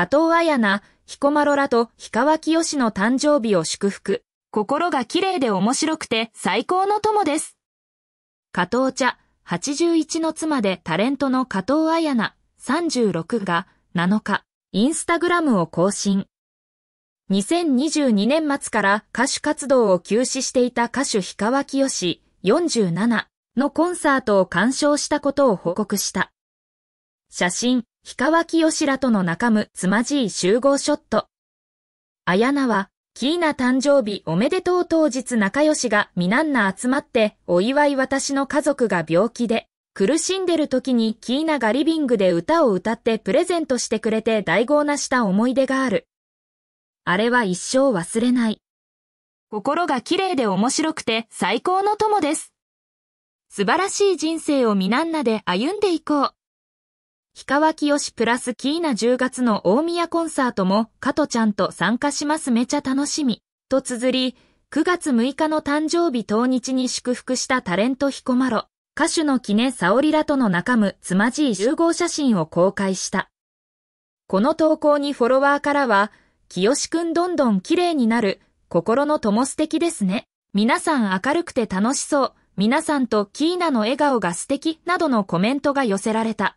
加藤彩菜、彦摩呂らと氷川きよしの誕生日を祝福。心が綺麗で面白くて最高の友です。加藤茶、81の妻でタレントの加藤彩菜、36が7日、インスタグラムを更新。2022年末から歌手活動を休止していた歌手氷川きよし、47のコンサートを鑑賞したことを報告した。写真、氷川きよしらとの仲むつまじい集合ショット。あやなは、キーナ誕生日おめでとう当日仲良しがみなんな集まって、お祝い私の家族が病気で、苦しんでる時にキーナがリビングで歌を歌ってプレゼントしてくれて大豪なした思い出がある。あれは一生忘れない。心が綺麗で面白くて最高の友です。素晴らしい人生をみなんなで歩んでいこう。氷川きよしプラスキーナ10月の大宮コンサートも、加トちゃんと参加しますめちゃ楽しみ。と綴り、9月6日の誕生日当日に祝福したタレント彦マ呂、歌手のネ・サ沙織らとの仲むつまじい集合写真を公開した。この投稿にフォロワーからは、清志くんどんどん綺麗になる、心の友素敵ですね。皆さん明るくて楽しそう、皆さんとキーナの笑顔が素敵などのコメントが寄せられた。